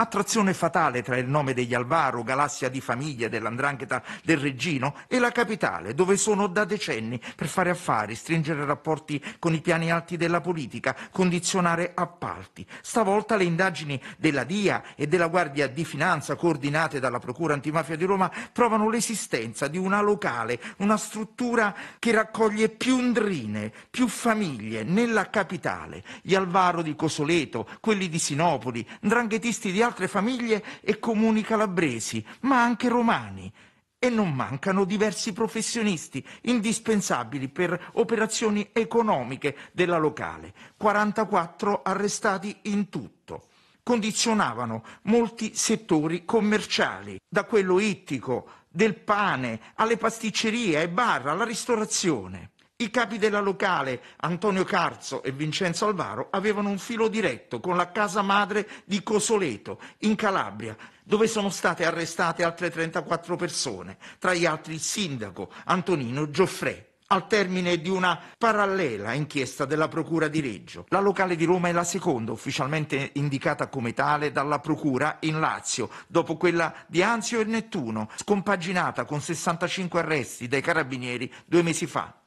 attrazione fatale tra il nome degli Alvaro, galassia di famiglia dell'Andrangheta del Regino e la capitale, dove sono da decenni per fare affari, stringere rapporti con i piani alti della politica, condizionare appalti. Stavolta le indagini della DIA e della Guardia di Finanza, coordinate dalla Procura Antimafia di Roma, trovano l'esistenza di una locale, una struttura che raccoglie più ndrine, più famiglie nella capitale. Gli Alvaro di Cosoleto, quelli di Sinopoli, ndranghetisti di Alvaro altre famiglie e comuni calabresi, ma anche romani. E non mancano diversi professionisti indispensabili per operazioni economiche della locale, 44 arrestati in tutto condizionavano molti settori commerciali, da quello ittico, del pane, alle pasticcerie, ai bar, alla ristorazione. I capi della locale, Antonio Carzo e Vincenzo Alvaro, avevano un filo diretto con la casa madre di Cosoleto, in Calabria, dove sono state arrestate altre 34 persone, tra gli altri il sindaco Antonino Gioffrè. al termine di una parallela inchiesta della Procura di Reggio. La locale di Roma è la seconda ufficialmente indicata come tale dalla Procura in Lazio, dopo quella di Anzio e Nettuno, scompaginata con 65 arresti dai carabinieri due mesi fa.